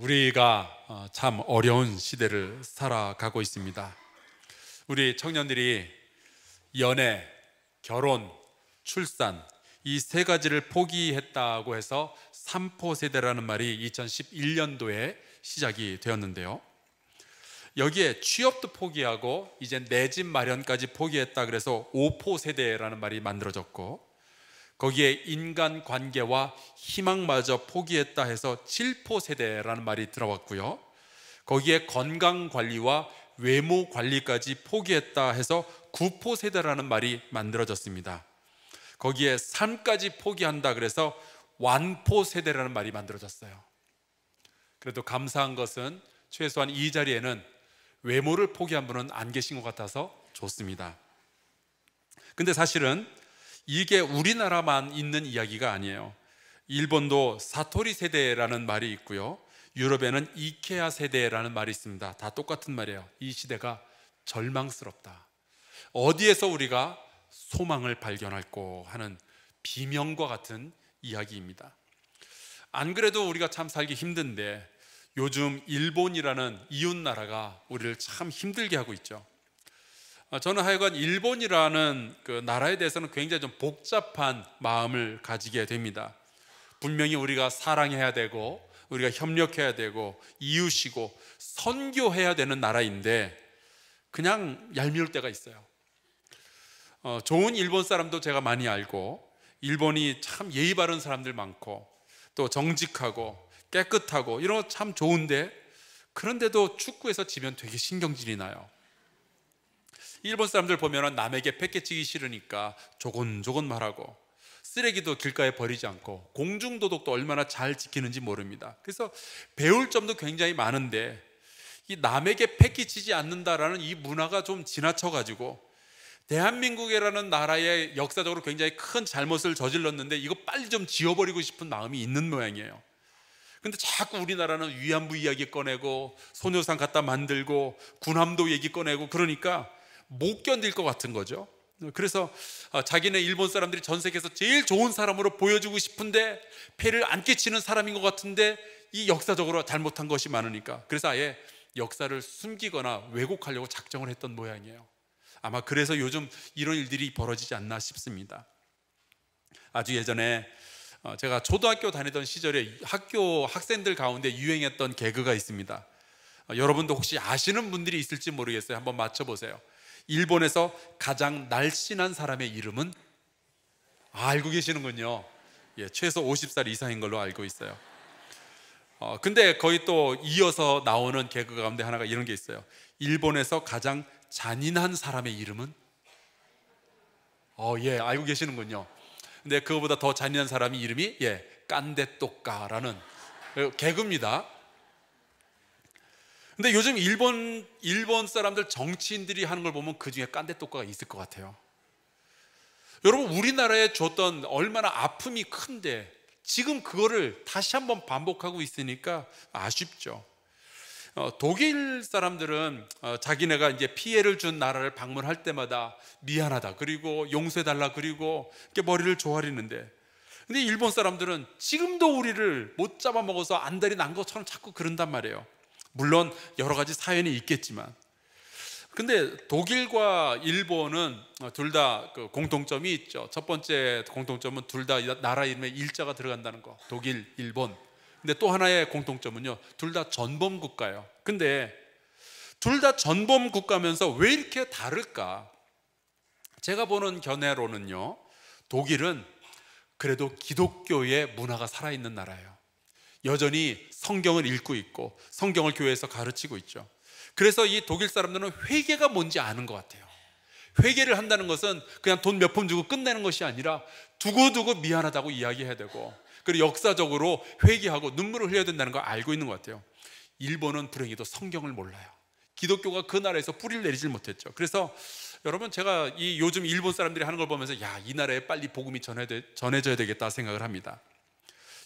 우리가 어, 참 어려운 시대를 살아가고 있습니다. 우리 청년들이 연애, 결혼, 출산 이 세 가지를 포기했다고 해서 삼포 세대라는 말이 2011년도에 시작이 되었는데요. 여기에 취업도 포기하고 이제 내 집 마련까지 포기했다 그래서 오포 세대라는 말이 만들어졌고 거기에 인간 관계와 희망마저 포기했다 해서 7포 세대라는 말이 들어왔고요. 거기에 건강 관리와 외모 관리까지 포기했다 해서 9포 세대라는 말이 만들어졌습니다. 거기에 삶까지 포기한다 그래서 완포 세대라는 말이 만들어졌어요. 그래도 감사한 것은 최소한 이 자리에는 외모를 포기한 분은 안 계신 것 같아서 좋습니다. 근데 사실은 이게 우리나라만 있는 이야기가 아니에요. 일본도 사토리 세대라는 말이 있고요. 유럽에는 이케아 세대라는 말이 있습니다. 다 똑같은 말이에요. 이 시대가 절망스럽다. 어디에서 우리가 소망을 발견할고 하는 비명과 같은 이야기입니다. 안 그래도 우리가 참 살기 힘든데 요즘 일본이라는 이웃 나라가 우리를 참 힘들게 하고 있죠. 어, 저는 하여간 일본이라는 그 나라에 대해서는 굉장히 좀 복잡한 마음을 가지게 됩니다. 분명히 우리가 사랑해야 되고 우리가 협력해야 되고 이웃이고 선교해야 되는 나라인데 그냥 얄미울 때가 있어요. 어, 좋은 일본 사람도 제가 많이 알고 일본이 참 예의 바른 사람들 많고 또 정직하고 깨끗하고 이런 거참 좋은데 그런데도 축구에서 지면 되게 신경질이 나요. 일본 사람들 보면 남에게 패키지기 싫으니까 조곤조곤 말하고 쓰레기도 길가에 버리지 않고 공중도덕도 얼마나 잘 지키는지 모릅니다. 그래서 배울 점도 굉장히 많은데 이 남에게 패키지지 않는다라는 이 문화가 좀 지나쳐 가지고 대한민국이라는 나라의 역사적으로 굉장히 큰 잘못을 저질렀는데 이거 빨리 좀 지워버리고 싶은 마음이 있는 모양이에요. 근데 자꾸 우리나라는 위안부 이야기 꺼내고 소녀상 갖다 만들고 군함도 얘기 꺼내고 그러니까 못 견딜 것 같은 거죠. 그래서 아, 자기네 일본 사람들이 전 세계에서 제일 좋은 사람으로 보여주고 싶은데 패를 안 끼치는 사람인 것 같은데 이 역사적으로 잘못한 것이 많으니까 그래서 아예 역사를 숨기거나 왜곡하려고 작정을 했던 모양이에요. 아마 그래서 요즘 이런 일들이 벌어지지 않나 싶습니다. 아주 예전에 어, 제가 초등학교 다니던 시절에 학교 학생들 가운데 유행했던 개그가 있습니다. 어, 여러분도 혹시 아시는 분들이 있을지 모르겠어요. 한번 맞춰보세요. 일본에서 가장 날씬한 사람의 이름은 아, 알고 계시는군요. 예, 최소 50살 이상인 걸로 알고 있어요. 어, 근데 거의 또 이어서 나오는 개그 가운데 하나가 이런 게 있어요. 일본에서 가장 잔인한 사람의 이름은 어, 예, 알고 계시는군요. 근데 그거보다 더 잔인한 사람이 이름이 예, 깐데똑까라는 그 개그입니다. 근데 요즘 일본 일본 사람들 정치인들이 하는 걸 보면 그 중에 깐데똑과가 있을 것 같아요. 여러분 우리나라에 줬던 얼마나 아픔이 큰데 지금 그거를 다시 한번 반복하고 있으니까 아쉽죠. 어, 독일 사람들은 어, 자기네가 이제 피해를 준 나라를 방문할 때마다 미안하다 그리고 용서해 달라 그리고 이렇게 머리를 조아리는데 근데 일본 사람들은 지금도 우리를 못 잡아먹어서 안달이 난 것처럼 자꾸 그런단 말이에요. 물론 여러 가지 사연이 있겠지만 근데 독일과 일본은 어, 둘다 그 공통점이 있죠. 첫 번째 공통점은 둘 다 나라 이름에 일자가 들어간다는 거. 독일, 일본. 근데 또 하나의 공통점은요. 둘 다 전범 국가예요. 근데 둘 다 전범 국가면서 왜 이렇게 다를까? 제가 보는 견해로는요. 독일은 그래도 기독교의 문화가 살아있는 나라예요. 여전히 성경을 읽고 있고 성경을 교회에서 가르치고 있죠. 그래서 이 독일 사람들은 회개가 뭔지 아는 것 같아요. 회개를 한다는 것은 그냥 돈 몇 푼 주고 끝내는 것이 아니라 두고두고 미안하다고 이야기해야 되고 그리고 역사적으로 회개하고 눈물을 흘려야 된다는 걸 알고 있는 것 같아요. 일본은 불행히도 성경을 몰라요. 기독교가 그 나라에서 뿌리를 내리질 못했죠. 그래서 여러분 제가 이 요즘 일본 사람들이 하는 걸 보면서 야 이 나라에 빨리 복음이 전해 져야 되겠다 생각을 합니다.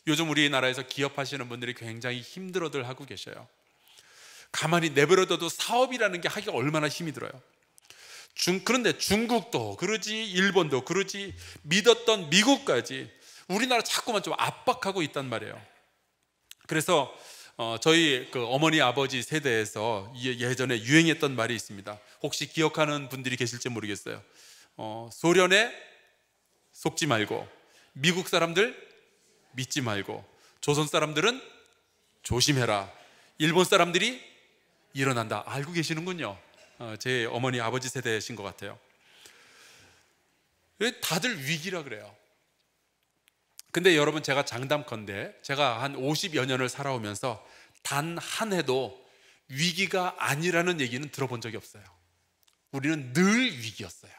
요즘 우리나라에서 기업하시는 분들이 굉장히 힘들어들 하고 계셔요. 가만히 내버려둬도 사업이라는 게 하기가 얼마나 힘이 들어요. 중, 그런데 중국도 그러지 일본도 그러지 믿었던 미국까지 우리나라 자꾸만 좀 압박하고 있단 말이에요. 그래서 어, 저희 그 어머니 아버지 세대에서 예, 예전에 유행했던 말이 있습니다. 혹시 기억하는 분들이 계실지 모르겠어요. 어, 소련에 속지 말고 미국 사람들 믿지 말고 조선 사람들은 조심해라. 일본 사람들이 일어난다. 알고 계시는군요. 어, 제 어머니 아버지 세대신 이것 같아요. 다들 위기라 그래요. 근데 여러분 제가 장담컨대 제가 한 50여 년을 살아오면서 단 한 해도 위기가 아니라는 얘기는 들어본 적이 없어요. 우리는 늘 위기였어요.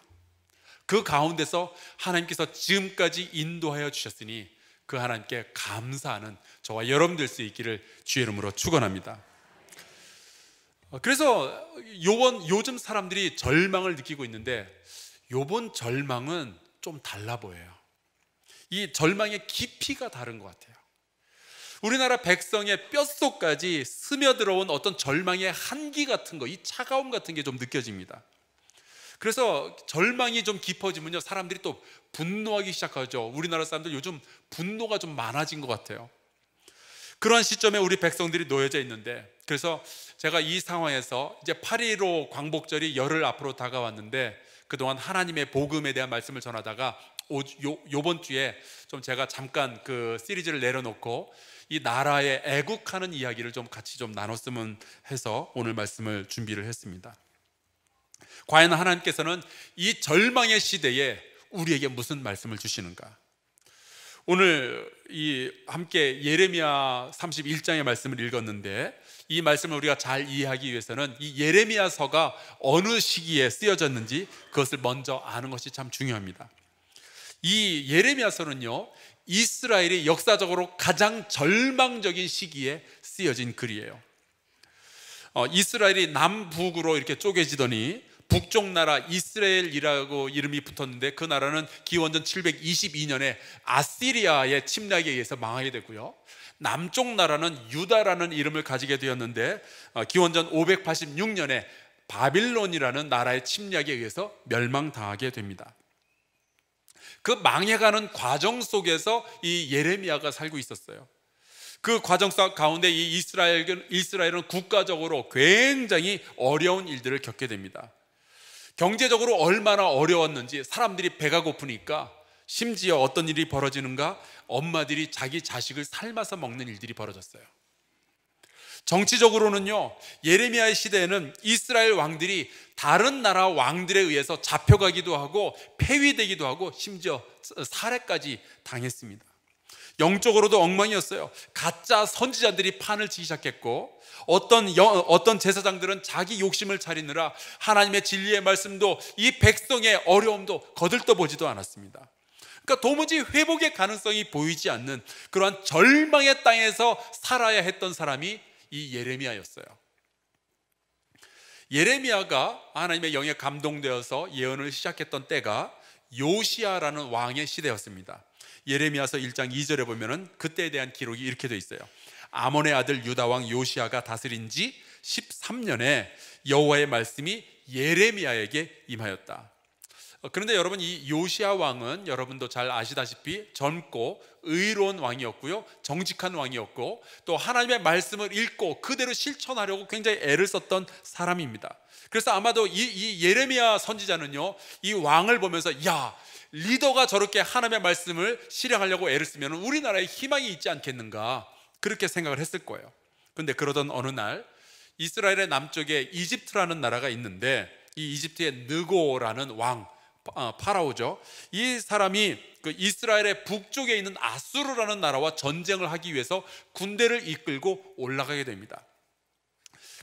그 가운데서 하나님께서 지금까지 인도하여 주셨으니 그 하나님께 감사하는 저와 여러분 들수 있기를 주의 이름으로 축원합니다. 어, 그래서 요번 요즘 사람들이 절망을 느끼고 있는데 요번 절망은 좀 달라 보여요. 이 절망의 깊이가 다른 것 같아요. 우리나라 백성의 뼛속까지 스며들어온 어떤 절망의 한기 같은 거, 이 차가움 같은 게 좀 느껴집니다. 그래서 절망이 좀 깊어지면요. 사람들이 또 분노하기 시작하죠. 우리나라 사람들 요즘 분노가 좀 많아진 것 같아요. 그런 시점에 우리 백성들이 놓여져 있는데 그래서 제가 이 상황에서 이제 8.15 광복절이 열흘 앞으로 다가왔는데 그동안 하나님의 복음에 대한 말씀을 전하다가 오, 요, 요번 주에 좀 제가 잠깐 그 시리즈를 내려놓고 이나라에 애국하는 이야기를 좀 같이 좀 나눴으면 해서 오늘 말씀을 준비를 했습니다. 과연 하나님께서는 이 절망의 시대에 우리에게 무슨 말씀을 주시는가? 오늘 이 함께 예레미야 31장의 말씀을 읽었는데 이 말씀을 우리가 잘 이해하기 위해서는 이 예레미야서가 어느 시기에 쓰여졌는지 그것을 먼저 아는 것이 참 중요합니다. 이 예레미야서는요. 이스라엘이 역사적으로 가장 절망적인 시기에 쓰여진 글이에요. 어, 이스라엘이 남북으로 이렇게 쪼개지더니 북쪽 나라 이스라엘이라고 이름이 붙었는데 그 나라는 기원전 722년에 아시리아의 침략에 의해서 망하게 되고요. 남쪽 나라는 유다라는 이름을 가지게 되었는데 어, 기원전 586년에 바빌론이라는 나라의 침략에 의해서 멸망당하게 됩니다. 그 망해가는 과정 속에서 이 예레미야가 살고 있었어요. 그 과정 가운데 이 이스라엘은 국가적으로 굉장히 어려운 일들을 겪게 됩니다. 경제적으로 얼마나 어려웠는지 사람들이 배가 고프니까 심지어 어떤 일이 벌어지는가 엄마들이 자기 자식을 삶아서 먹는 일들이 벌어졌어요. 정치적으로는요, 예레미야의 시대에는 이스라엘 왕들이 다른 나라 왕들에 의해서 잡혀가기도 하고 폐위되기도 하고 심지어 살해까지 당했습니다. 영적으로도 엉망이었어요. 가짜 선지자들이 판을 치기 시작했고 어떤 영, 어떤 제사장들은 자기 욕심을 차리느라 하나님의 진리의 말씀도 이 백성의 어려움도 거들떠보지도 않았습니다. 그러니까 도무지 회복의 가능성이 보이지 않는 그러한 절망의 땅에서 살아야 했던 사람이 이 예레미야였어요. 예레미야가 하나님의 영에 감동되어서 예언을 시작했던 때가 요시아라는 왕의 시대였습니다. 예레미야서 1장 2절에 보면은 그때에 대한 기록이 이렇게 돼 있어요. 아몬의 아들 유다 왕 요시아가 다스린 지 13년에 여호와의 말씀이 예레미야에게 임하였다. 어, 그런데 여러분 이 요시아 왕은 여러분도 잘 아시다시피 젊고 의로운 왕이었고요. 정직한 왕이었고 또 하나님의 말씀을 읽고 그대로 실천하려고 굉장히 애를 썼던 사람입니다. 그래서 아마도 이, 이 예레미야 선지자는요. 이 왕을 보면서 야, 리더가 저렇게 하나님의 말씀을 실행하려고 애를 쓰면 우리나라에 희망이 있지 않겠는가 그렇게 생각을 했을 거예요. 근데 그러던 어느 날 이스라엘의 남쪽에 이집트라는 나라가 있는데 이 이집트의 느고라는 왕 어, 파라오죠. 이 사람이 그 이스라엘의 북쪽에 있는 아수르라는 나라와 전쟁을 하기 위해서 군대를 이끌고 올라가게 됩니다.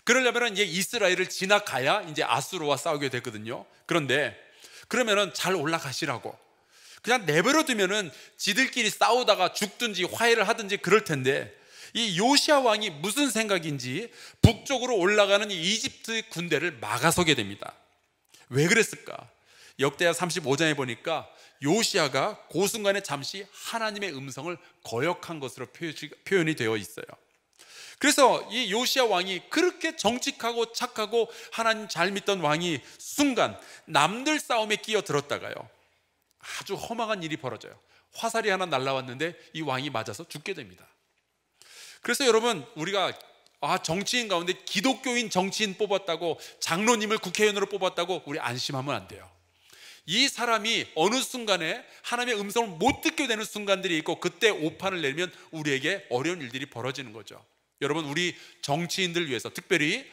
그러려면 이제 이스라엘을 지나가야 이제 아수르와 싸우게 되거든요. 그런데 그러면은 잘 올라가시라고 그냥 내버려두면은 지들끼리 싸우다가 죽든지 화해를 하든지 그럴 텐데 이 요시아 왕이 무슨 생각인지 북쪽으로 올라가는 이집트 군대를 막아서게 됩니다. 왜 그랬을까? 역대하 35장에 보니까 요시아가 그 순간에 잠시 하나님의 음성을 거역한 것으로 표현이 되어 있어요. 그래서 이 요시아 왕이 그렇게 정직하고 착하고 하나님 잘 믿던 왕이 순간 남들 싸움에 끼어들었다가요. 아주 허망한 일이 벌어져요. 화살이 하나 날라왔는데 이 왕이 맞아서 죽게 됩니다. 그래서 여러분 우리가 아 정치인 가운데 기독교인 정치인 뽑았다고 장로님을 국회의원으로 뽑았다고 우리 안심하면 안 돼요. 이 사람이 어느 순간에 하나님의 음성을 못 듣게 되는 순간들이 있고 그때 오판을 내면 우리에게 어려운 일들이 벌어지는 거죠. 여러분 우리 정치인들 위해서 특별히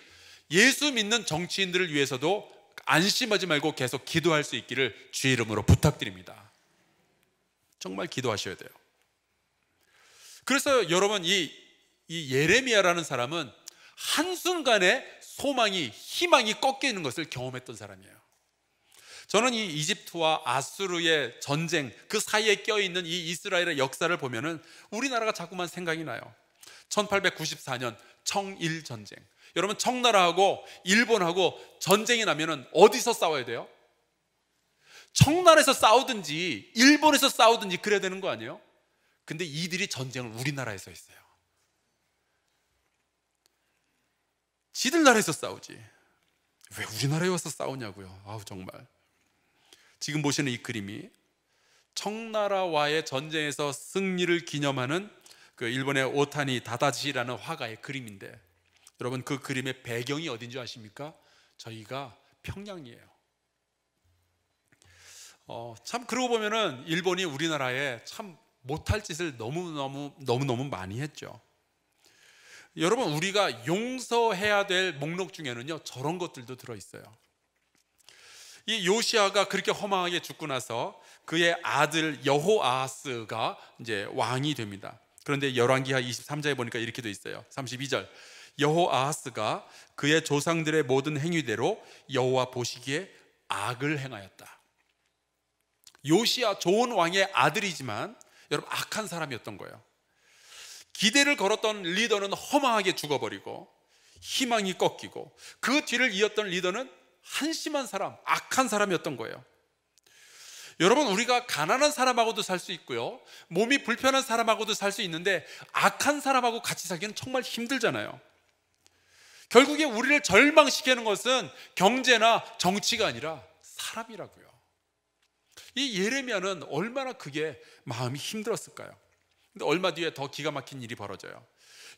예수 믿는 정치인들을 위해서도 안심하지 말고 계속 기도할 수 있기를 주의 이름으로 부탁드립니다. 정말 기도하셔야 돼요. 그래서 여러분 이, 이 예레미야라는 사람은 한순간에 소망이 희망이 꺾이는 것을 경험했던 사람이에요. 저는 이 이집트와 아수르의 전쟁 그 사이에 껴있는 이 이스라엘의 역사를 보면은 우리나라가 자꾸만 생각이 나요. 1894년 청일 전쟁. 여러분 청나라하고 일본하고 전쟁이 나면은 어디서 싸워야 돼요? 청나라에서 싸우든지 일본에서 싸우든지 그래야 되는 거 아니에요? 근데 이들이 전쟁을 우리나라에서 했어요. 지들 나라에서 싸우지. 왜 우리나라에 와서 싸우냐고요. 아우 정말. 지금 보시는 이 그림이 청나라와의 전쟁에서 승리를 기념하는 그 일본의 오타니 다다시라는 화가의 그림인데 여러분 그 그림의 배경이 어딘지 아십니까? 저희가 평양이에요. 어, 참 그러고 보면은 일본이 우리나라에 참 못할 짓을 너무너무 너무너무 많이 했죠. 여러분 우리가 용서해야 될 목록 중에는요 저런 것들도 들어 있어요. 이 요시아가 그렇게 허망하게 죽고 나서 그의 아들 여호아스가 이제 왕이 됩니다. 그런데 열왕기하 23장에 보니까 이렇게 돼 있어요. 32절. 여호아하스가 그의 조상들의 모든 행위대로 여호와 보시기에 악을 행하였다. 요시야 좋은 왕의 아들이지만 여러분 악한 사람이었던 거예요. 기대를 걸었던 리더는 허망하게 죽어버리고 희망이 꺾이고 그 뒤를 이었던 리더는 한심한 사람, 악한 사람이었던 거예요. 여러분 우리가 가난한 사람하고도 살 수 있고요. 몸이 불편한 사람하고도 살 수 있는데 악한 사람하고 같이 살기는 정말 힘들잖아요. 결국에 우리를 절망시키는 것은 경제나 정치가 아니라 사람이라고요. 이 예레미야는 얼마나 그게 마음이 힘들었을까요? 근데 얼마 뒤에 더 기가 막힌 일이 벌어져요.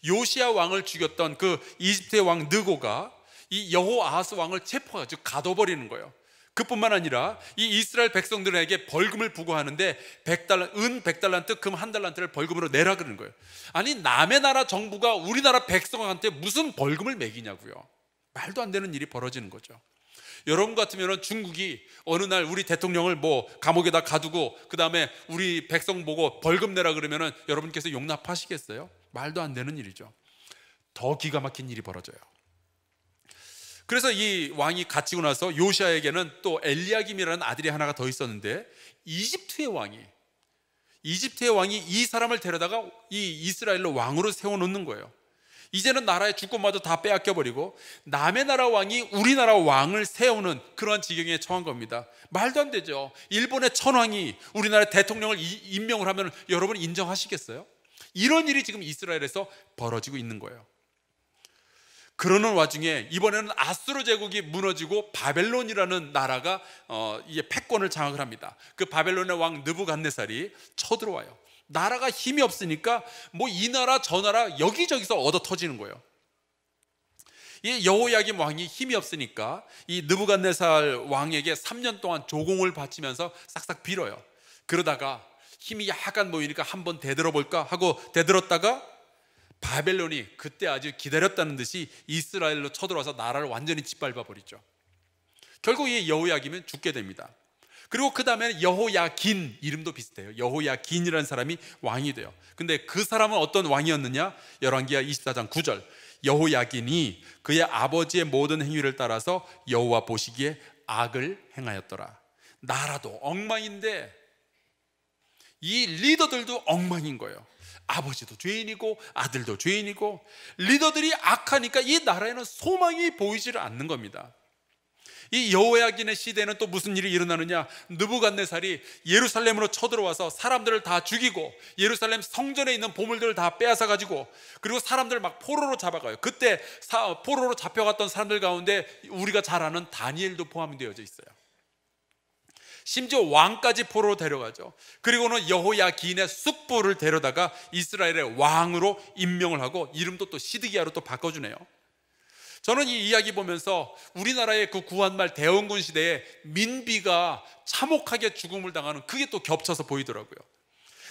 요시아 왕을 죽였던 그 이집트의 왕 느고가 이 여호아스 왕을 체포해가지고 가둬버리는 거예요. 그뿐만 아니라 이 이스라엘 백성들에게 벌금을 부과하는데 100달러, 은 100달란트, 금 한 달란트를 벌금으로 내라 그러는 거예요. 아니 남의 나라 정부가 우리나라 백성한테 무슨 벌금을 매기냐고요. 말도 안 되는 일이 벌어지는 거죠. 여러분 같으면 중국이 어느 날 우리 대통령을 뭐 감옥에다 가두고 그 다음에 우리 백성 보고 벌금 내라 그러면 여러분께서 용납하시겠어요? 말도 안 되는 일이죠. 더 기가 막힌 일이 벌어져요. 그래서 이 왕이 갇히고 나서 요시아에게는 또 엘리야김이라는 아들이 하나가 더 있었는데 이집트의 왕이 이집트의 왕이 이 사람을 데려다가 이 이스라엘로 왕으로 세워놓는 거예요. 이제는 나라의 주권마저 다 빼앗겨버리고 남의 나라 왕이 우리나라 왕을 세우는 그러한 지경에 처한 겁니다. 말도 안 되죠. 일본의 천황이 우리나라 대통령을 임명을 하면 여러분 인정하시겠어요? 이런 일이 지금 이스라엘에서 벌어지고 있는 거예요. 그러는 와중에 이번에는 아수르 제국이 무너지고 바벨론이라는 나라가 어, 이게 패권을 장악을 합니다. 그 바벨론의 왕 느부갓네살이 쳐들어와요. 나라가 힘이 없으니까 뭐 이 나라 저 나라 여기저기서 얻어 터지는 거예요. 이 여호야김 왕이 힘이 없으니까 이 느부갓네살 왕에게 3년 동안 조공을 바치면서 싹싹 빌어요. 그러다가 힘이 약간 모이니까 한번 대들어 볼까 하고 대들었다가 바벨론이 그때 아주 기다렸다는 듯이 이스라엘로 쳐들어와서 나라를 완전히 짓밟아 버리죠. 결국 이 여호야김은 죽게 됩니다. 그리고 그다음에 여호야긴 이름도 비슷해요. 여호야긴이라는 사람이 왕이 돼요. 근데 그 사람은 어떤 왕이었느냐? 열왕기하 24장 9절. 여호야긴이 그의 아버지의 모든 행위를 따라서 여호와 보시기에 악을 행하였더라. 나라도 엉망인데 이 리더들도 엉망인 거예요. 아버지도 죄인이고 아들도 죄인이고 리더들이 악하니까 이 나라에는 소망이 보이지를 않는 겁니다. 이 여호야긴의 시대는 또 무슨 일이 일어나느냐? 느부갓네살이 예루살렘으로 쳐들어와서 사람들을 다 죽이고 예루살렘 성전에 있는 보물들을 다 빼앗아 가지고 그리고 사람들 막 포로로 잡아가요. 그때 포로로 잡혀갔던 사람들 가운데 우리가 잘 아는 다니엘도 포함되어져 있어요. 심지어 왕까지 포로 로 데려가죠. 그리고는 여호야기인의 숙부를 데려다가 이스라엘의 왕으로 임명을 하고 이름도 또 시드기야로 또 바꿔주네요. 저는 이 이야기 보면서 우리나라의 그 구한말 대원군 시대에 민비가 참혹하게 죽음을 당하는 그게 또 겹쳐서 보이더라고요.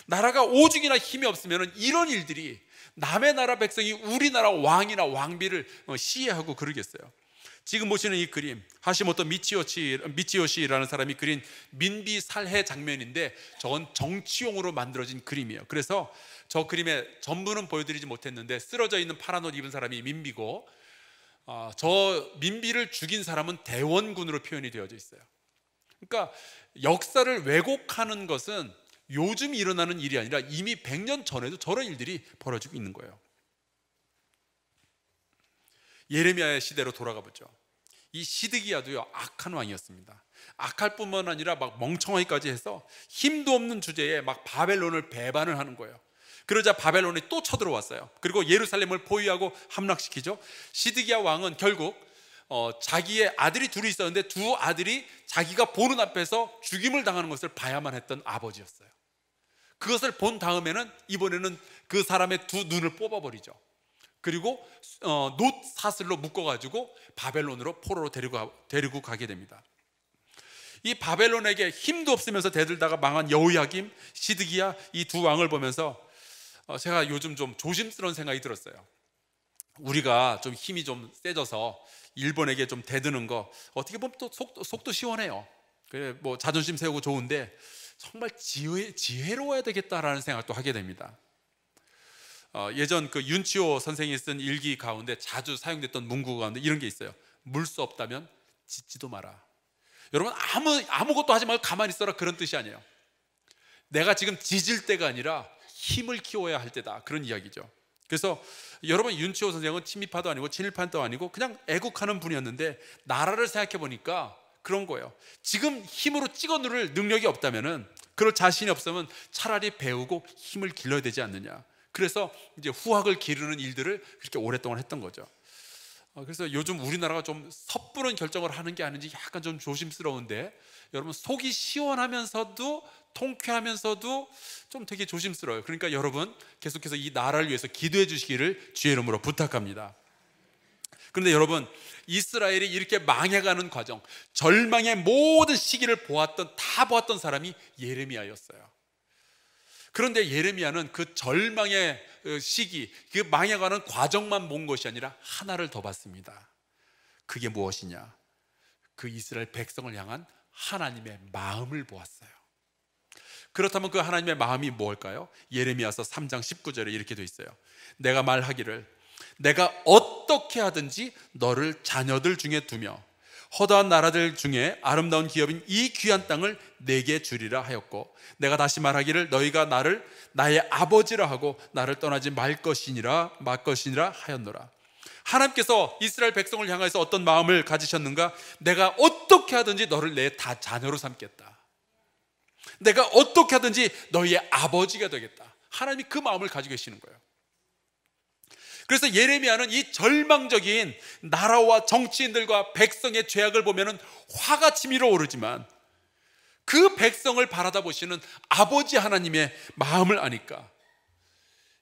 나라가 오죽이나 힘이 없으면 이런 일들이 남의 나라 백성이 우리나라 왕이나 왕비를 어, 시해하고 그러겠어요. 지금 보시는 이 그림 하시모토 미치오치 미치오시라는 사람이 그린 민비 살해 장면인데 저건 정치용으로 만들어진 그림이에요. 그래서 저 그림의 전부는 보여드리지 못했는데 쓰러져 있는 파란 옷 입은 사람이 민비고 어, 저 민비를 죽인 사람은 대원군으로 표현이 되어져 있어요. 그러니까 역사를 왜곡하는 것은 요즘 일어나는 일이 아니라 이미 100년 전에도 저런 일들이 벌어지고 있는 거예요. 예레미야의 시대로 돌아가 보죠. 이 시드기야도요 악한 왕이었습니다. 악할 뿐만 아니라 막 멍청하기까지 해서 힘도 없는 주제에 막 바벨론을 배반을 하는 거예요. 그러자 바벨론이 또 쳐들어왔어요. 그리고 예루살렘을 포위하고 함락시키죠. 시드기야 왕은 결국 어, 자기의 아들이 둘이 있었는데 두 아들이 자기가 보는 앞에서 죽임을 당하는 것을 봐야만 했던 아버지였어요. 그것을 본 다음에는 이번에는 그 사람의 두 눈을 뽑아버리죠. 그리고 어, 놋 사슬로 묶어가지고 바벨론으로 포로로 데리고, 데리고 가게 됩니다. 이 바벨론에게 힘도 없으면서 대들다가 망한 여우야김, 시드기야 이 두 왕을 보면서 어, 제가 요즘 좀 조심스러운 생각이 들었어요. 우리가 좀 힘이 좀 세져서 일본에게 좀 대드는 거 어떻게 보면 또 속도, 속도 시원해요. 그래 뭐 자존심 세우고 좋은데 정말 지혜, 지혜로워야 되겠다라는 생각도 하게 됩니다. 어, 예전 그 윤치호 선생이 쓴 일기 가운데 자주 사용됐던 문구 가운데 이런 게 있어요. 물 수 없다면 짓지도 마라. 여러분 아무 아무것도 하지 말고 가만히 있어라 그런 뜻이 아니에요. 내가 지금 지질 때가 아니라 힘을 키워야 할 때다 그런 이야기죠. 그래서 여러분 윤치호 선생은 친미파도 아니고 친일파도 아니고 그냥 애국하는 분이었는데 나라를 생각해 보니까 그런 거예요. 지금 힘으로 찍어 누를 능력이 없다면은 그럴 자신이 없으면 차라리 배우고 힘을 길러야 되지 않느냐. 그래서 이제 후학을 기르는 일들을 그렇게 오랫동안 했던 거죠. 어, 그래서 요즘 우리나라가 좀 섣부른 결정을 하는 게 아닌지 약간 좀 조심스러운데 여러분 속이 시원하면서도 통쾌하면서도 좀 되게 조심스러워요. 그러니까 여러분 계속해서 이 나라를 위해서 기도해 주시기를 주의 이름으로 부탁합니다. 그런데 여러분 이스라엘이 이렇게 망해가는 과정, 절망의 모든 시기를 보았던 다 보았던 사람이 예레미야였어요. 그런데 예레미야는 그 절망의 어, 시기, 그 망해가는 과정만 본 것이 아니라 하나를 더 봤습니다. 그게 무엇이냐? 그 이스라엘 백성을 향한 하나님의 마음을 보았어요. 그렇다면 그 하나님의 마음이 뭘까요? 예레미야서 3장 19절에 이렇게 되 있어요. 내가 말하기를 내가 어떻게 하든지 너를 자녀들 중에 두며 허다한 나라들 중에 아름다운 기업인 이 귀한 땅을 내게 주리라 하였고 내가 다시 말하기를 너희가 나를 나의 아버지라 하고 나를 떠나지 말 것이니라 말 것이니라 하였노라 하나님께서 이스라엘 백성을 향해서 어떤 마음을 가지셨는가 내가 어떻게 하든지 너를 내 다 자녀로 삼겠다 내가 어떻게 하든지 너희의 아버지가 되겠다 하나님이 그 마음을 가지고 계시는 거예요 그래서 예레미야는 이 절망적인 나라와 정치인들과 백성의 죄악을 보면은 화가 치밀어 오르지만 그 백성을 바라다 보시는 아버지 하나님의 마음을 아니까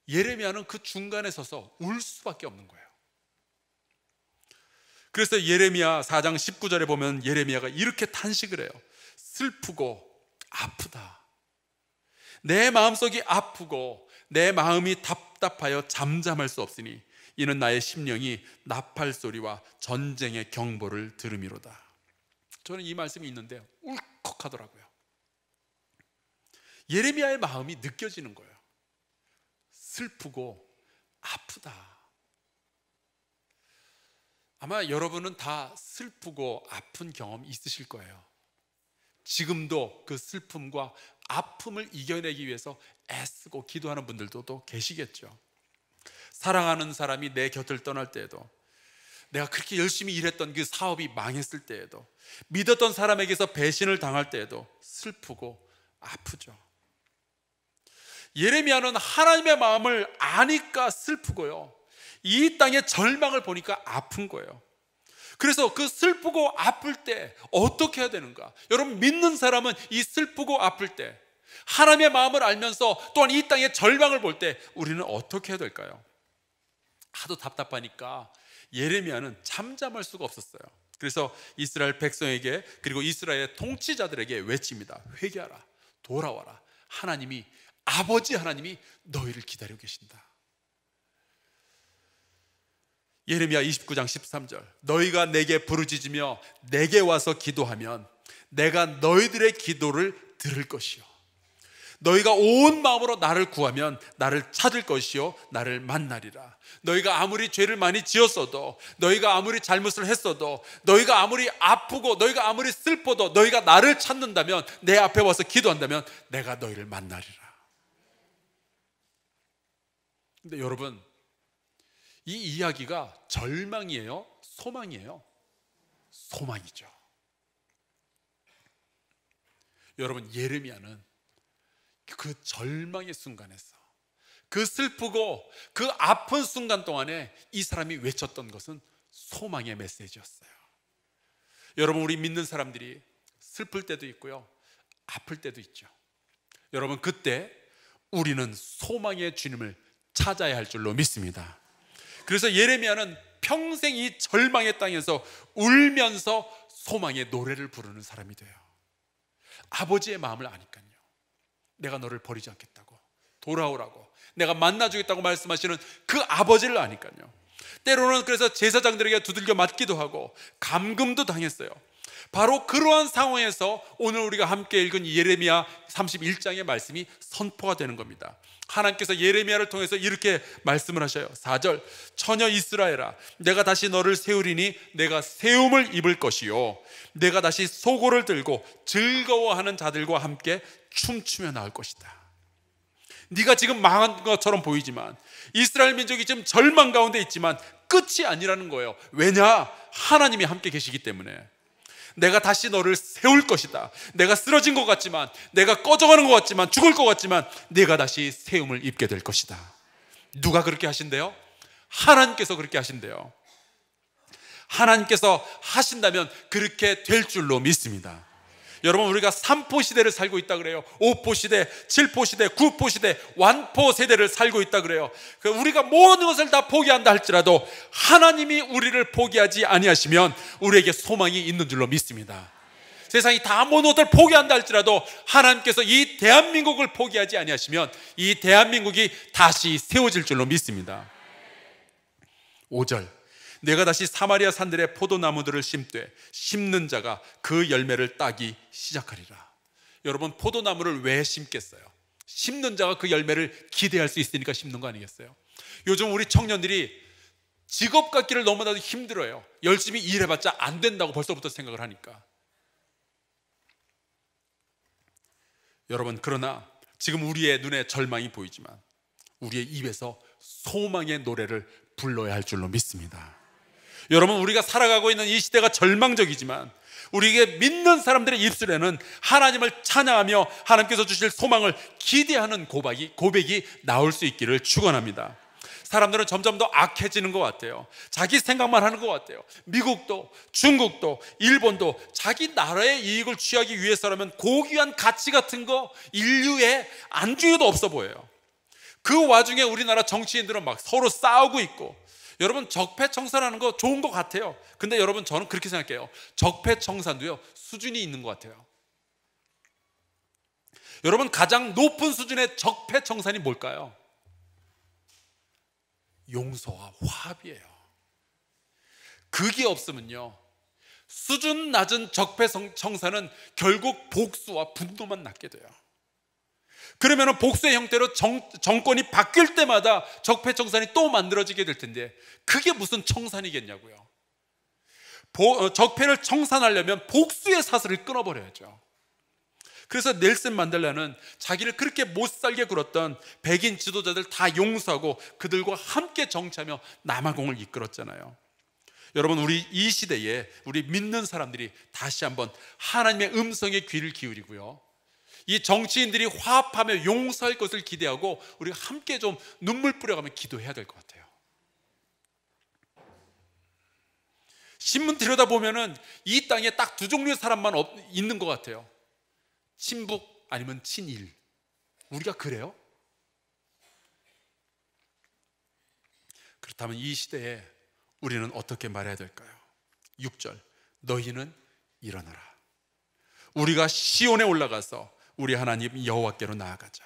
예레미야는 그 중간에 서서 울 수밖에 없는 거예요. 그래서 예레미야 4장 19절에 보면 예레미야가 이렇게 탄식을 해요. 슬프고 아프다. 내 마음속이 아프고 내 마음이 답답하여 잠잠할 수 없으니 이는 나의 심령이 나팔 소리와 전쟁의 경보를 들음이로다. 저는 이 말씀이 있는데 울컥하더라고요. 예레미야의 마음이 느껴지는 거예요. 슬프고 아프다. 아마 여러분은 다 슬프고 아픈 경험 있으실 거예요. 지금도 그 슬픔과 아픔을 이겨내기 위해서 애쓰고 기도하는 분들도 또 계시겠죠. 사랑하는 사람이 내 곁을 떠날 때에도 내가 그렇게 열심히 일했던 그 사업이 망했을 때에도 믿었던 사람에게서 배신을 당할 때에도 슬프고 아프죠. 예레미야는 하나님의 마음을 아니까 슬프고요. 이 땅의 절망을 보니까 아픈 거예요. 그래서 그 슬프고 아플 때 어떻게 해야 되는가? 여러분 믿는 사람은 이 슬프고 아플 때 하나님의 마음을 알면서 또한 이 땅의 절망을 볼 때 우리는 어떻게 해야 될까요? 하도 답답하니까 예레미야는 잠잠할 수가 없었어요. 그래서 이스라엘 백성에게 그리고 이스라엘 통치자들에게 외칩니다. 회개하라. 돌아와라. 하나님이 아버지 하나님이 너희를 기다리고 계신다. 예레미야 29장 13절. 너희가 내게 부르짖으며 내게 와서 기도하면 내가 너희들의 기도를 들을 것이요. 너희가 온 마음으로 나를 구하면 나를 찾을 것이요 나를 만나리라. 너희가 아무리 죄를 많이 지었어도 너희가 아무리 잘못을 했어도 너희가 아무리 아프고 너희가 아무리 슬퍼도 너희가 나를 찾는다면 내 앞에 와서 기도한다면 내가 너희를 만나리라. 근데 여러분 이 이야기가 절망이에요? 소망이에요? 소망이죠. 여러분, 예레미야는 그 절망의 순간에서 그 슬프고 그 아픈 순간 동안에 이 사람이 외쳤던 것은 소망의 메시지였어요. 여러분, 우리 믿는 사람들이 슬플 때도 있고요. 아플 때도 있죠. 여러분, 그때 우리는 소망의 주님을 찾아야 할 줄로 믿습니다. 그래서 예레미야는 평생 이 절망의 땅에서 울면서 소망의 노래를 부르는 사람이 돼요. 아버지의 마음을 아니까요. 내가 너를 버리지 않겠다고. 돌아오라고. 내가 만나주겠다고 말씀하시는 그 아버지를 아니까요. 때로는 그래서 제사장들에게 두들겨 맞기도 하고 감금도 당했어요. 바로 그러한 상황에서 오늘 우리가 함께 읽은 예레미야 31장의 말씀이 선포가 되는 겁니다. 하나님께서 예레미야를 통해서 이렇게 말씀을 하셔요. 4절. 처녀 이스라엘아 내가 다시 너를 세우리니 내가 세움을 입을 것이요 내가 다시 소고를 들고 즐거워하는 자들과 함께 춤추며 나올 것이다. 네가 지금 망한 것처럼 보이지만 이스라엘 민족이 지금 절망 가운데 있지만 끝이 아니라는 거예요. 왜냐? 하나님이 함께 계시기 때문에. 내가 다시 너를 세울 것이다. 내가 쓰러진 것 같지만, 내가 꺼져가는 것 같지만, 죽을 것 같지만, 내가 다시 세움을 입게 될 것이다. 누가 그렇게 하신대요? 하나님께서 그렇게 하신대요. 하나님께서 하신다면 그렇게 될 줄로 믿습니다. 여러분 우리가 3포 시대를 살고 있다 그래요. 5포 시대, 7포 시대, 9포 시대, 완포 세대를 살고 있다 그래요. 그 우리가 모든 것을 다 포기한다 할지라도 하나님이 우리를 포기하지 아니하시면 우리에게 소망이 있는 줄로 믿습니다. 세상이 다 모든 것을 포기한다 할지라도 하나님께서 이 대한민국을 포기하지 아니하시면 이 대한민국이 다시 세워질 줄로 믿습니다. 5절 내가 다시 사마리아 산들의 포도나무들을 심되 심는 자가 그 열매를 따기 시작하리라. 여러분 포도나무를 왜 심겠어요? 심는 자가 그 열매를 기대할 수 있으니까 심는 거 아니겠어요? 요즘 우리 청년들이 직업 갖기를 너무나도 힘들어요. 열심히 일해봤자 안 된다고 벌써부터 생각을 하니까. 여러분, 그러나 지금 우리의 눈에 절망이 보이지만 우리의 입에서 소망의 노래를 불러야 할 줄로 믿습니다. 여러분 우리가 살아가고 있는 이 시대가 절망적이지만 우리에게 믿는 사람들의 입술에는 하나님을 찬양하며 하나님께서 주실 소망을 기대하는 고백이, 고백이 나올 수 있기를 축원합니다. 사람들은 점점 더 악해지는 것 같아요. 자기 생각만 하는 것 같아요. 미국도, 중국도, 일본도 자기 나라의 이익을 취하기 위해서라면 고귀한 가치 같은 거 인류의 안중에도 없어 보여요. 그 와중에 우리나라 정치인들은 막 서로 싸우고 있고 여러분 적폐청산하는 거 좋은 것 같아요. 근데 여러분 저는 그렇게 생각해요. 적폐청산도요 수준이 있는 것 같아요. 여러분 가장 높은 수준의 적폐청산이 뭘까요? 용서와 화합이에요. 그게 없으면요. 수준 낮은 적폐청산은 결국 복수와 분노만 낳게 돼요. 그러면 복수의 형태로 정, 정권이 바뀔 때마다 적폐청산이 또 만들어지게 될 텐데 그게 무슨 청산이겠냐고요. 보, 어, 적폐를 청산하려면 복수의 사슬을 끊어버려야죠. 그래서 넬슨 만델라는 자기를 그렇게 못 살게 굴었던 백인 지도자들 다 용서하고 그들과 함께 정치하며 남아공을 이끌었잖아요. 여러분 우리 이 시대에 우리 믿는 사람들이 다시 한번 하나님의 음성에 귀를 기울이고요. 이 정치인들이 화합하며 용서할 것을 기대하고 우리가 함께 좀 눈물 뿌려가며 기도해야 될 것 같아요. 신문 들여다보면은 이 땅에 딱 두 종류의 사람만 있는 것 같아요. 친북 아니면 친일. 우리가 그래요? 그렇다면 이 시대에 우리는 어떻게 말해야 될까요? 6절. 너희는 일어나라. 우리가 시온에 올라가서 우리 하나님 여호와께로 나아가자.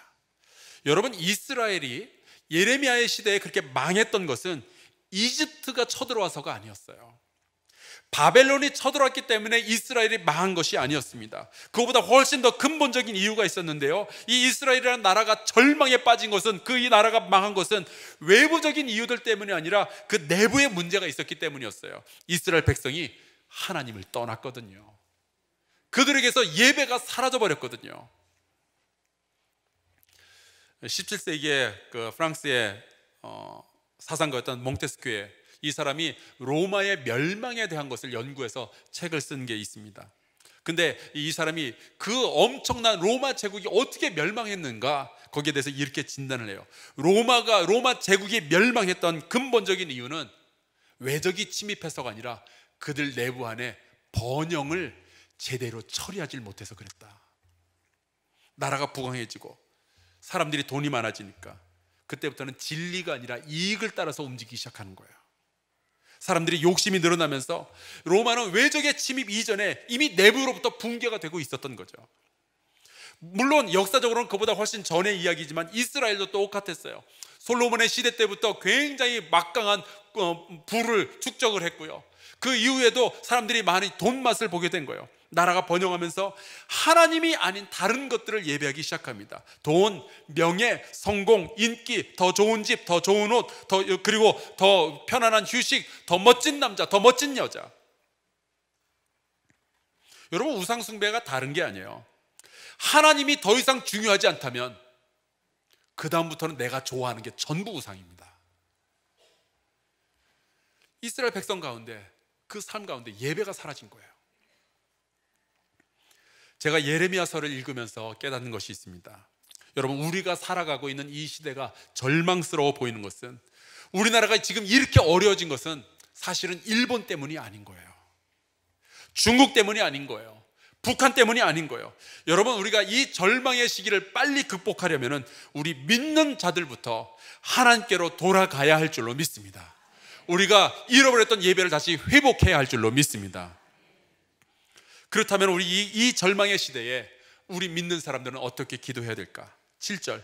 여러분 이스라엘이 예레미야의 시대에 그렇게 망했던 것은 이집트가 쳐들어와서가 아니었어요. 바벨론이 쳐들어왔기 때문에 이스라엘이 망한 것이 아니었습니다. 그보다 훨씬 더 근본적인 이유가 있었는데요. 이 이스라엘이라는 나라가 절망에 빠진 것은 그 이 나라가 망한 것은 외부적인 이유들 때문이 아니라 그 내부의 문제가 있었기 때문이었어요. 이스라엘 백성이 하나님을 떠났거든요. 그들에게서 예배가 사라져 버렸거든요. 17세기에 그 프랑스의 어, 사상가였던 몽테스큐에 이 사람이 로마의 멸망에 대한 것을 연구해서 책을 쓴 게 있습니다. 근데 이 사람이 그 엄청난 로마 제국이 어떻게 멸망했는가 거기에 대해서 이렇게 진단을 해요. 로마가 로마 제국이 멸망했던 근본적인 이유는 외적이 침입해서가 아니라 그들 내부 안에 번영을 제대로 처리하지 못해서 그랬다. 나라가 부강해지고 사람들이 돈이 많아지니까 그때부터는 진리가 아니라 이익을 따라서 움직이기 시작하는 거예요. 사람들이 욕심이 늘어나면서 로마는 외적의 침입 이전에 이미 내부로부터 붕괴가 되고 있었던 거죠. 물론 역사적으로는 그보다 훨씬 전의 이야기지만 이스라엘도 똑같았어요. 솔로몬의 시대 때부터 굉장히 막강한 부를 어, 축적을 했고요. 그 이후에도 사람들이 많이 돈 맛을 보게 된 거예요. 나라가 번영하면서 하나님이 아닌 다른 것들을 예배하기 시작합니다. 돈, 명예, 성공, 인기, 더 좋은 집, 더 좋은 옷, 더 그리고 더 편안한 휴식, 더 멋진 남자, 더 멋진 여자. 여러분 우상 숭배가 다른 게 아니에요. 하나님이 더 이상 중요하지 않다면 그 다음부터는 내가 좋아하는 게 전부 우상입니다. 이스라엘 백성 가운데 그 삶 가운데 예배가 사라진 거예요. 제가 예레미야서를 읽으면서 깨닫는 것이 있습니다. 여러분 우리가 살아가고 있는 이 시대가 절망스러워 보이는 것은 우리나라가 지금 이렇게 어려워진 것은 사실은 일본 때문이 아닌 거예요. 중국 때문이 아닌 거예요. 북한 때문이 아닌 거예요. 여러분 우리가 이 절망의 시기를 빨리 극복하려면은 우리 믿는 자들부터 하나님께로 돌아가야 할 줄로 믿습니다. 우리가 잃어버렸던 예배를 다시 회복해야 할 줄로 믿습니다. 그렇다면 우리 이, 이 절망의 시대에 우리 믿는 사람들은 어떻게 기도해야 될까? 7절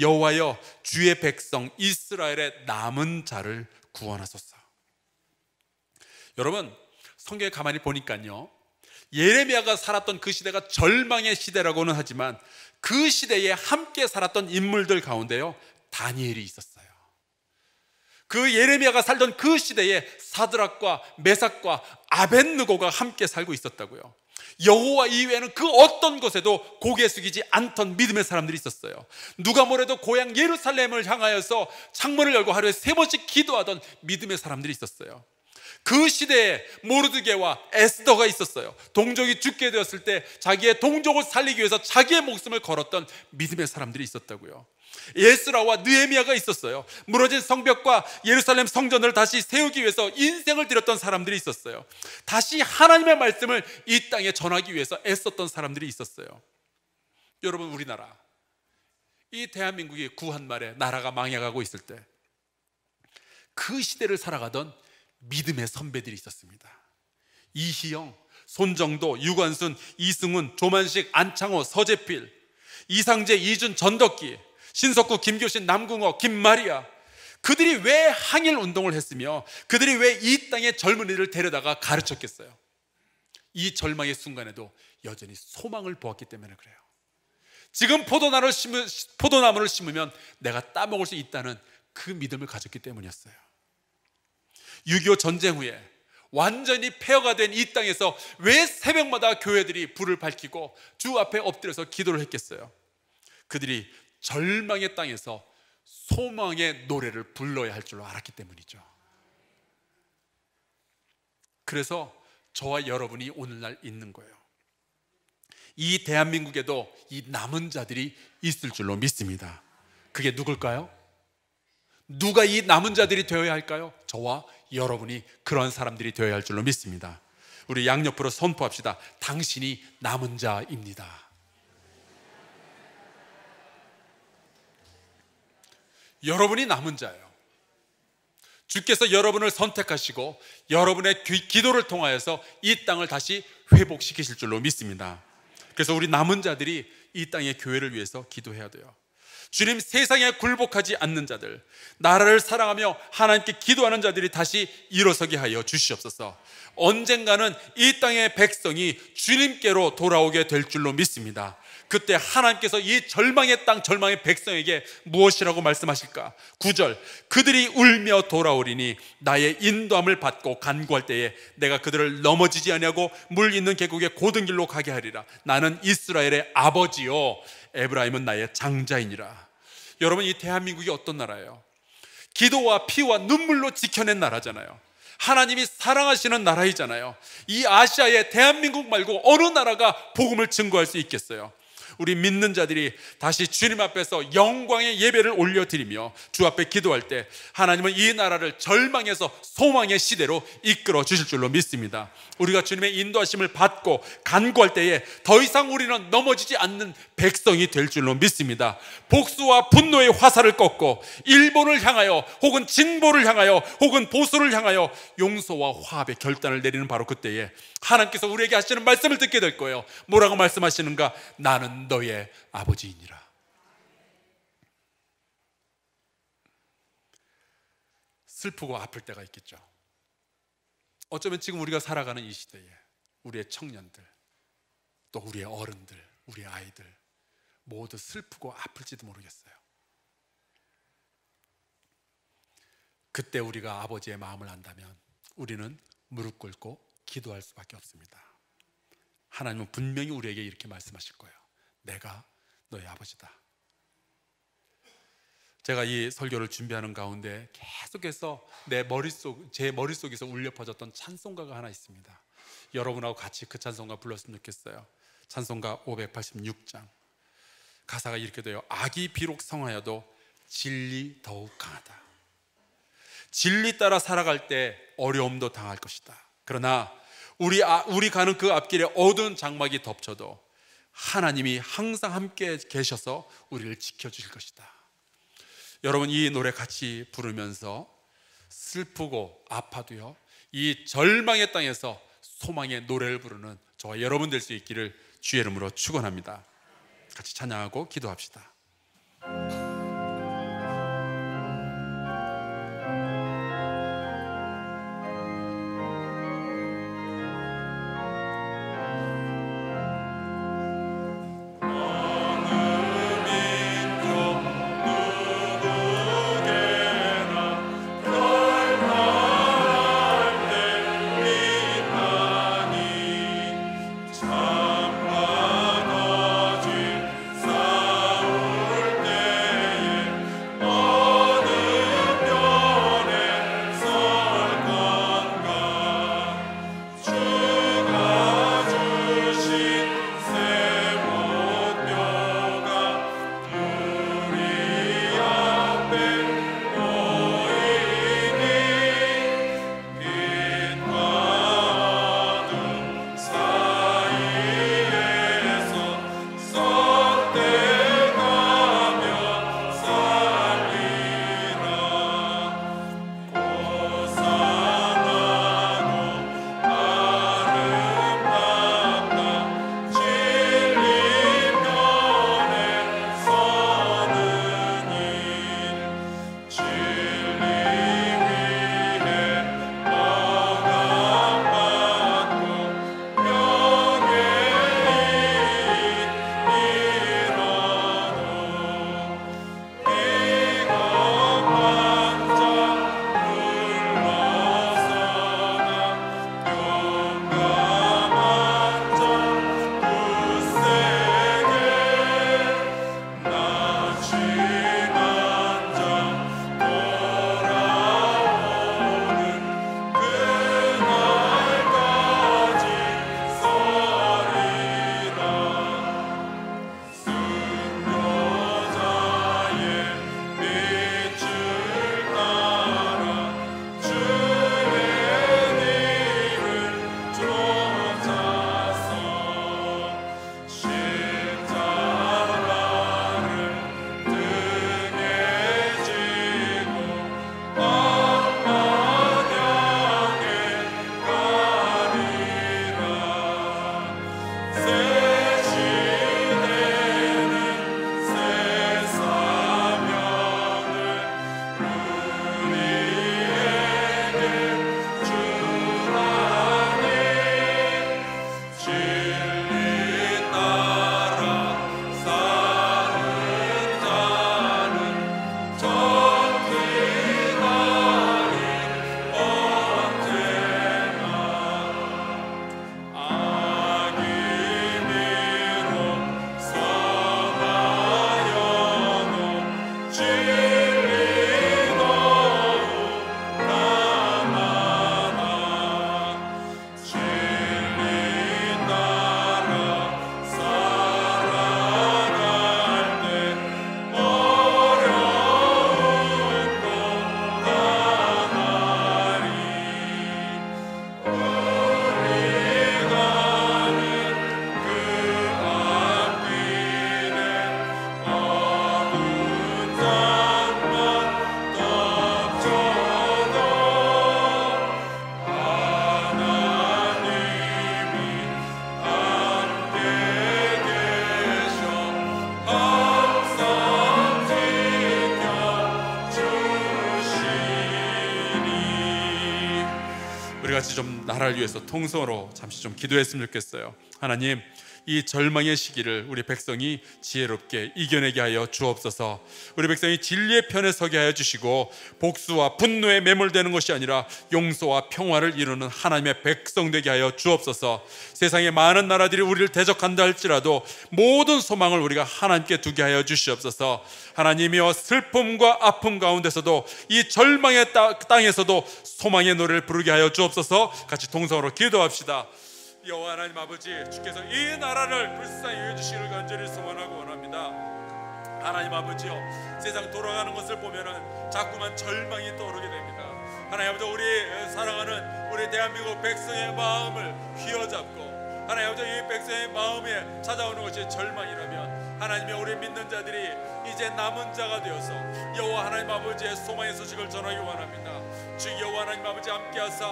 여호와여 주의 백성 이스라엘의 남은 자를 구원하소서. 여러분 성경에 가만히 보니까요. 예레미야가 살았던 그 시대가 절망의 시대라고는 하지만 그 시대에 함께 살았던 인물들 가운데요. 다니엘이 있었어요. 그 예레미야가 살던 그 시대에 사드락과 메삭과 아벤느고가 함께 살고 있었다고요. 여호와 이외에는 그 어떤 것에도 고개 숙이지 않던 믿음의 사람들이 있었어요. 누가 뭐래도 고향 예루살렘을 향하여서 창문을 열고 하루에 세 번씩 기도하던 믿음의 사람들이 있었어요. 그 시대에 모르드게와 에스더가 있었어요. 동족이 죽게 되었을 때 자기의 동족을 살리기 위해서 자기의 목숨을 걸었던 믿음의 사람들이 있었다고요. 예수라와 느헤미아가 있었어요. 무너진 성벽과 예루살렘 성전을 다시 세우기 위해서 인생을 들였던 사람들이 있었어요. 다시 하나님의 말씀을 이 땅에 전하기 위해서 애썼던 사람들이 있었어요. 여러분 우리나라 이 대한민국이 구한 말에 나라가 망해가고 있을 때 그 시대를 살아가던 믿음의 선배들이 있었습니다. 이희영, 손정도, 유관순, 이승훈, 조만식, 안창호, 서재필, 이상재, 이준, 전덕기 신석구, 김교신, 남궁호, 김마리아 그들이 왜 항일 운동을 했으며 그들이 왜 이 땅의 젊은이를 데려다가 가르쳤겠어요? 이 절망의 순간에도 여전히 소망을 보았기 때문에 그래요. 지금 포도나무를, 심으, 포도나무를 심으면 내가 따먹을 수 있다는 그 믿음을 가졌기 때문이었어요. 6.25 전쟁 후에 완전히 폐허가 된 이 땅에서 왜 새벽마다 교회들이 불을 밝히고 주 앞에 엎드려서 기도를 했겠어요? 그들이 절망의 땅에서 소망의 노래를 불러야 할 줄 알았기 때문이죠. 그래서 저와 여러분이 오늘날 있는 거예요. 이 대한민국에도 이 남은 자들이 있을 줄로 믿습니다. 그게 누굴까요? 누가 이 남은 자들이 되어야 할까요? 저와 여러분이 그런 사람들이 되어야 할 줄로 믿습니다. 우리 양옆으로 선포합시다. 당신이 남은 자입니다. 여러분이 남은 자예요. 주께서 여러분을 선택하시고 여러분의 기도를 통하여서 이 땅을 다시 회복시키실 줄로 믿습니다. 그래서 우리 남은 자들이 이 땅의 교회를 위해서 기도해야 돼요. 주님 세상에 굴복하지 않는 자들, 나라를 사랑하며 하나님께 기도하는 자들이 다시 일어서게 하여 주시옵소서. 언젠가는 이 땅의 백성이 주님께로 돌아오게 될 줄로 믿습니다. 그때 하나님께서 이 절망의 땅, 절망의 백성에게 무엇이라고 말씀하실까? 9절. 그들이 울며 돌아오리니 나의 인도함을 받고 간구할 때에 내가 그들을 넘어지지 아니하고 물 있는 계곡의 고든 길로 가게 하리라. 나는 이스라엘의 아버지요. 에브라임은 나의 장자이니라. 여러분 이 대한민국이 어떤 나라예요? 기도와 피와 눈물로 지켜낸 나라잖아요. 하나님이 사랑하시는 나라이잖아요. 이 아시아의 대한민국 말고 어느 나라가 복음을 증거할 수 있겠어요? 우리 믿는 자들이 다시 주님 앞에서 영광의 예배를 올려드리며 주 앞에 기도할 때 하나님은 이 나라를 절망에서 소망의 시대로 이끌어 주실 줄로 믿습니다. 우리가 주님의 인도하심을 받고 간구할 때에 더 이상 우리는 넘어지지 않는 백성이 될 줄로 믿습니다. 복수와 분노의 화살을 꺾고 일본을 향하여 혹은 진보를 향하여 혹은 보수를 향하여 용서와 화합의 결단을 내리는 바로 그때에 하나님께서 우리에게 하시는 말씀을 듣게 될 거예요. 뭐라고 말씀하시는가? 나는 너의 아버지이니라. 슬프고 아플 때가 있겠죠. 어쩌면 지금 우리가 살아가는 이 시대에 우리의 청년들, 또 우리의 어른들, 우리의 아이들 모두 슬프고 아플지도 모르겠어요. 그때 우리가 아버지의 마음을 안다면 우리는 무릎 꿇고 기도할 수밖에 없습니다. 하나님은 분명히 우리에게 이렇게 말씀하실 거예요. 내가 너의 아버지다. 제가 이 설교를 준비하는 가운데 계속해서 내 머릿속, 제 머릿속에서 울려 퍼졌던 찬송가가 하나 있습니다. 여러분하고 같이 그 찬송가 불렀으면 좋겠어요. 찬송가 586장. 가사가 이렇게 돼요. 악이 비록 성하여도 진리 더욱 강하다. 진리 따라 살아갈 때 어려움도 당할 것이다. 그러나 우리, 아, 우리 가는 그 앞길에 어두운 장막이 덮쳐도 하나님이 항상 함께 계셔서 우리를 지켜주실 것이다. 여러분, 이 노래 같이 부르면서 슬프고 아파도요, 이 절망의 땅에서 소망의 노래를 부르는 저와 여러분 될 수 있기를 주의 이름으로 축원합니다. 같이 찬양하고 기도합시다. Christmas. Uh, 나라를 위해서 통성으로 잠시 좀 기도했으면 좋겠어요. 하나님, 이 절망의 시기를 우리 백성이 지혜롭게 이겨내게 하여 주옵소서. 우리 백성이 진리의 편에 서게 하여 주시고 복수와 분노에 매몰되는 것이 아니라 용서와 평화를 이루는 하나님의 백성 되게 하여 주옵소서. 세상의 많은 나라들이 우리를 대적한다 할지라도 모든 소망을 우리가 하나님께 두게 하여 주시옵소서. 하나님이여 슬픔과 아픔 가운데서도 이 절망의 땅에서도 소망의 노래를 부르게 하여 주옵소서. 같이 동성으로 기도합시다. 여호와 하나님 아버지 주께서 이 나라를 불쌍히 여겨주시기를 간절히 소원하고 원합니다 하나님 아버지요 세상 돌아가는 것을 보면은 자꾸만 절망이 떠오르게 됩니다 하나님 아버지 우리 사랑하는 우리 대한민국 백성의 마음을 휘어잡고 하나님 아버지 이 백성의 마음에 찾아오는 것이 절망이라면 하나님의 우리 믿는 자들이 이제 남은 자가 되어서 여호와 하나님 아버지의 소망의 소식을 전하기 원합니다 주 여호와 하나님 아버지 함께하사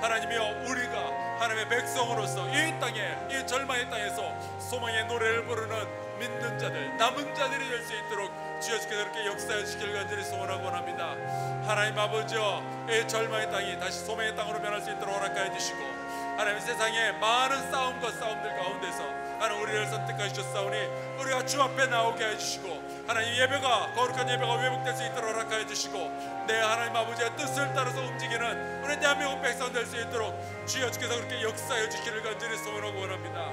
하나님이여 우리가 하나님의 백성으로서 이 땅에 이 절망의 땅에서 소망의 노래를 부르는 믿는 자들 남은 자들이 될 수 있도록 주여주께서 그렇게 역사하시길 간절히 소원하고 원합니다 하나님 아버지여 이 절망의 땅이 다시 소망의 땅으로 변할 수 있도록 허락하여 주시고 하나님 세상에 많은 싸움과 싸움들 가운데서 하나님 우리를 선택하셨사오니 우리가 주 앞에 나오게 해주시고 하나님 예배가 거룩한 예배가 회복될 수 있도록 허락하여 주시고 내 하나님 아버지의 뜻을 따라서 움직이는 우리 대한민국 백성 될 수 있도록 주여 주께서 그렇게 역사해 주시기를 간절히 소원하고 원합니다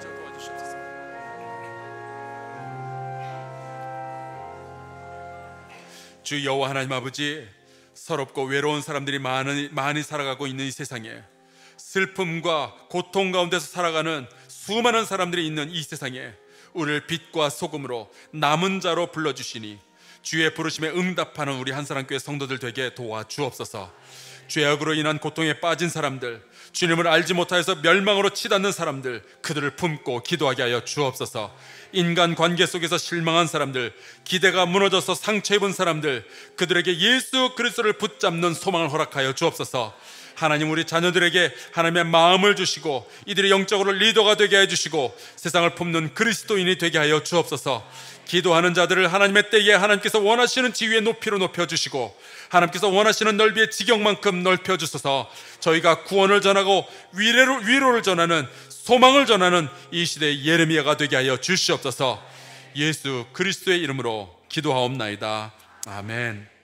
저 도와주시옵소서 주 여호와 하나님 아버지 서럽고 외로운 사람들이 많은, 많이 살아가고 있는 이 세상에 슬픔과 고통 가운데서 살아가는 수많은 사람들이 있는 이 세상에 우리를 빛과 소금으로 남은 자로 불러주시니 주의 부르심에 응답하는 우리 한사람교회 성도들 되게 도와주옵소서 죄악으로 인한 고통에 빠진 사람들 주님을 알지 못하여서 멸망으로 치닫는 사람들 그들을 품고 기도하게 하여 주옵소서 인간 관계 속에서 실망한 사람들 기대가 무너져서 상처 입은 사람들 그들에게 예수 그리스도를 붙잡는 소망을 허락하여 주옵소서 하나님 우리 자녀들에게 하나님의 마음을 주시고 이들의 영적으로 리더가 되게 해주시고 세상을 품는 그리스도인이 되게 하여 주옵소서 기도하는 자들을 하나님의 때에 하나님께서 원하시는 지위의 높이로 높여주시고 하나님께서 원하시는 넓이의 지경만큼 넓혀주소서 저희가 구원을 전하고 위로를, 위로를 전하는 소망을 전하는 이 시대의 예레미야가 되게 하여 주시옵소서 예수 그리스도의 이름으로 기도하옵나이다. 아멘.